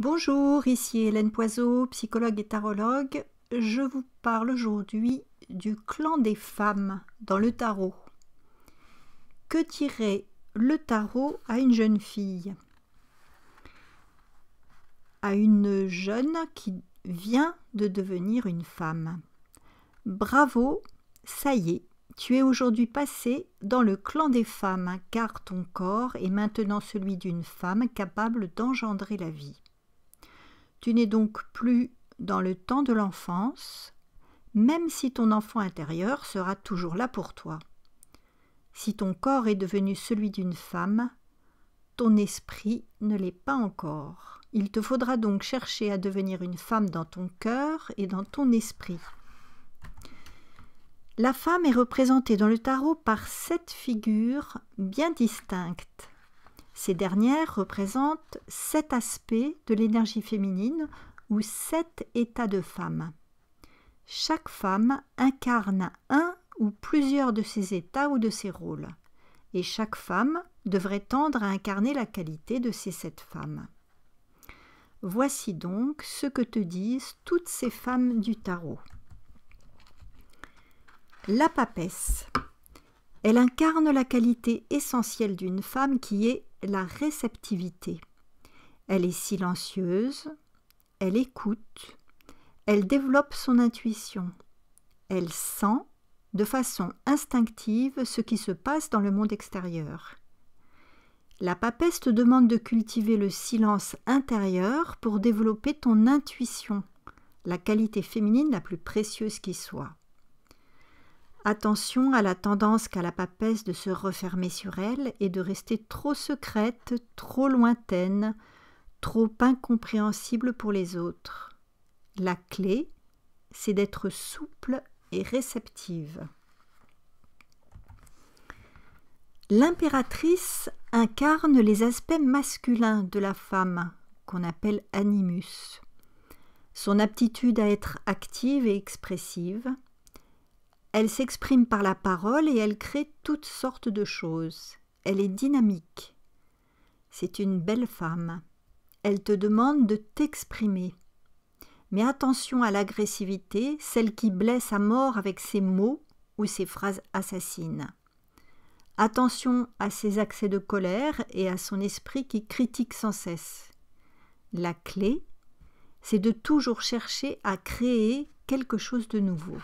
Bonjour, ici Hélène Poiseau, psychologue et tarologue. Je vous parle aujourd'hui du clan des femmes dans le tarot. Que dirait le tarot à une jeune fille À une jeune qui vient de devenir une femme. Bravo, ça y est, tu es aujourd'hui passé dans le clan des femmes, car ton corps est maintenant celui d'une femme capable d'engendrer la vie. Tu n'es donc plus dans le temps de l'enfance, même si ton enfant intérieur sera toujours là pour toi. Si ton corps est devenu celui d'une femme, ton esprit ne l'est pas encore. Il te faudra donc chercher à devenir une femme dans ton cœur et dans ton esprit. La femme est représentée dans le tarot par sept figures bien distinctes. Ces dernières représentent sept aspects de l'énergie féminine ou sept états de femme. Chaque femme incarne un ou plusieurs de ces états ou de ces rôles, et chaque femme devrait tendre à incarner la qualité de ces sept femmes. Voici donc ce que te disent toutes ces femmes du tarot. La papesse. Elle incarne la qualité essentielle d'une femme qui est la réceptivité. Elle est silencieuse, elle écoute, elle développe son intuition, elle sent de façon instinctive ce qui se passe dans le monde extérieur. La papeste demande de cultiver le silence intérieur pour développer ton intuition, la qualité féminine la plus précieuse qui soit. Attention à la tendance qu'a la papesse de se refermer sur elle et de rester trop secrète, trop lointaine, trop incompréhensible pour les autres. La clé, c'est d'être souple et réceptive. L'impératrice incarne les aspects masculins de la femme, qu'on appelle animus. Son aptitude à être active et expressive, elle s'exprime par la parole et elle crée toutes sortes de choses. Elle est dynamique. C'est une belle femme. Elle te demande de t'exprimer. Mais attention à l'agressivité, celle qui blesse à mort avec ses mots ou ses phrases assassines. Attention à ses accès de colère et à son esprit qui critique sans cesse. La clé, c'est de toujours chercher à créer quelque chose de nouveau.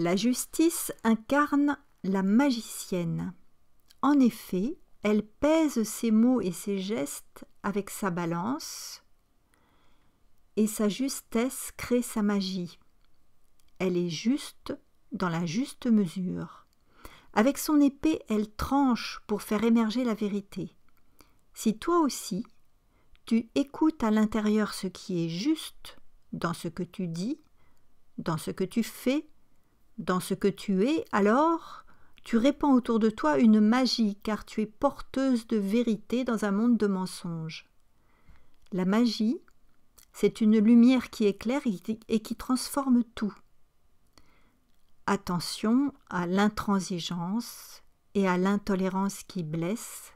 La justice incarne la magicienne. En effet, elle pèse ses mots et ses gestes avec sa balance, et sa justesse crée sa magie. Elle est juste dans la juste mesure. Avec son épée, elle tranche pour faire émerger la vérité. Si toi aussi, tu écoutes à l'intérieur ce qui est juste dans ce que tu dis, dans ce que tu fais, dans ce que tu es, alors, tu répands autour de toi une magie, car tu es porteuse de vérité dans un monde de mensonges. La magie, c'est une lumière qui éclaire et qui transforme tout. Attention à l'intransigeance et à l'intolérance qui blesse,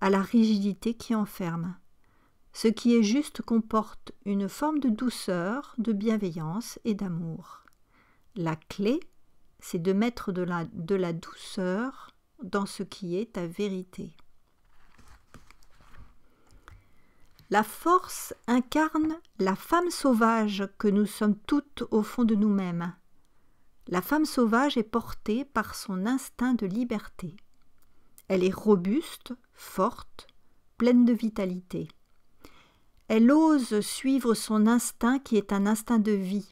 à la rigidité qui enferme. Ce qui est juste comporte une forme de douceur, de bienveillance et d'amour. La clé, c'est de mettre de la, douceur dans ce qui est ta vérité. La force incarne la femme sauvage que nous sommes toutes au fond de nous-mêmes. La femme sauvage est portée par son instinct de liberté. Elle est robuste, forte, pleine de vitalité. Elle ose suivre son instinct qui est un instinct de vie.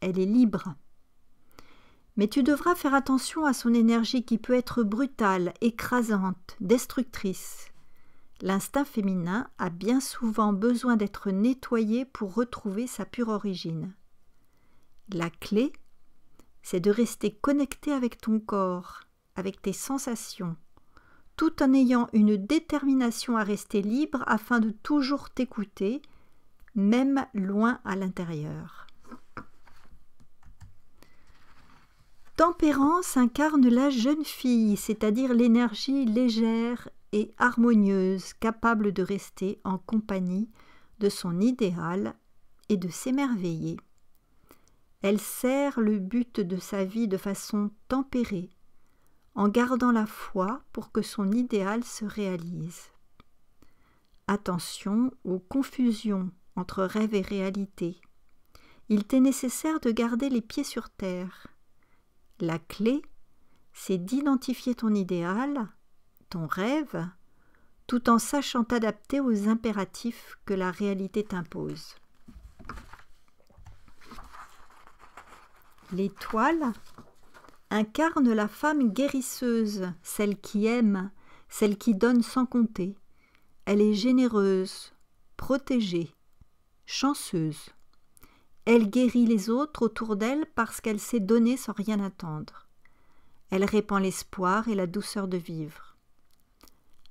Elle est libre. Mais tu devras faire attention à son énergie qui peut être brutale, écrasante, destructrice. L'instinct féminin a bien souvent besoin d'être nettoyé pour retrouver sa pure origine. La clé, c'est de rester connecté avec ton corps, avec tes sensations, tout en ayant une détermination à rester libre afin de toujours t'écouter, même loin à l'intérieur. Tempérance incarne la jeune fille, c'est-à-dire l'énergie légère et harmonieuse, capable de rester en compagnie de son idéal et de s'émerveiller. Elle sert le but de sa vie de façon tempérée, en gardant la foi pour que son idéal se réalise. Attention aux confusions entre rêve et réalité. Il t'est nécessaire de garder les pieds sur terre, la clé, c'est d'identifier ton idéal, ton rêve, tout en sachant t'adapter aux impératifs que la réalité t'impose. L'étoile incarne la femme guérisseuse, celle qui aime, celle qui donne sans compter. Elle est généreuse, protégée, chanceuse. Elle guérit les autres autour d'elle parce qu'elle s'est donnée sans rien attendre. Elle répand l'espoir et la douceur de vivre.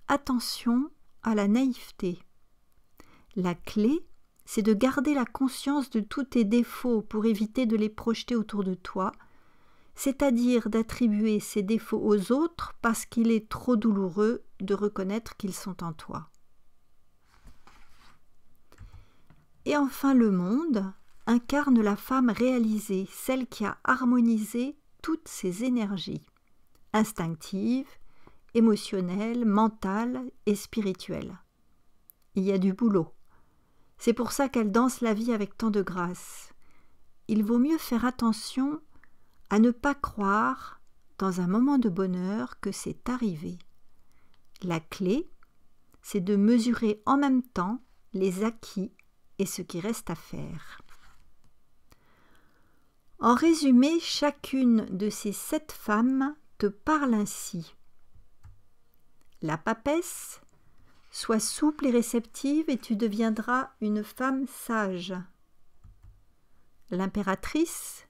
Attention à la naïveté. La clé, c'est de garder la conscience de tous tes défauts pour éviter de les projeter autour de toi, c'est-à-dire d'attribuer ces défauts aux autres parce qu'il est trop douloureux de reconnaître qu'ils sont en toi. Et enfin le monde, incarne la femme réalisée, celle qui a harmonisé toutes ses énergies, instinctives, émotionnelles, mentales et spirituelles. Il y a du boulot. C'est pour ça qu'elle danse la vie avec tant de grâce. Il vaut mieux faire attention à ne pas croire, dans un moment de bonheur, que c'est arrivé. La clé, c'est de mesurer en même temps les acquis et ce qui reste à faire. En résumé, chacune de ces sept femmes te parle ainsi. La papesse, sois souple et réceptive et tu deviendras une femme sage. L'impératrice,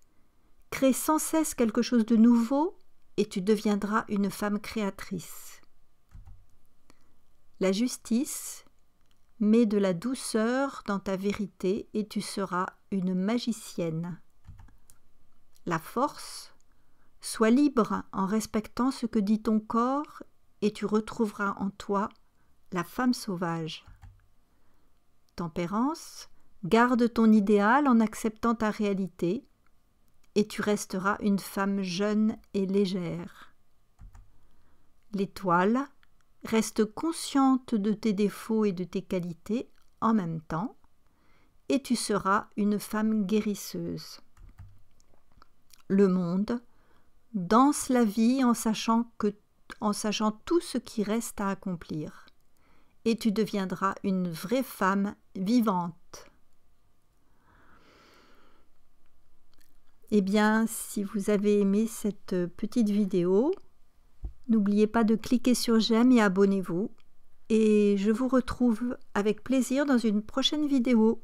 crée sans cesse quelque chose de nouveau et tu deviendras une femme créatrice. La justice, mets de la douceur dans ta vérité et tu seras une magicienne la force, sois libre en respectant ce que dit ton corps et tu retrouveras en toi la femme sauvage. Tempérance, garde ton idéal en acceptant ta réalité et tu resteras une femme jeune et légère. L'étoile, reste consciente de tes défauts et de tes qualités en même temps, et tu seras une femme guérisseuse le monde, danse la vie en sachant, que, en sachant tout ce qui reste à accomplir, et tu deviendras une vraie femme vivante. Eh bien, si vous avez aimé cette petite vidéo, n'oubliez pas de cliquer sur j'aime et abonnez-vous. Et je vous retrouve avec plaisir dans une prochaine vidéo.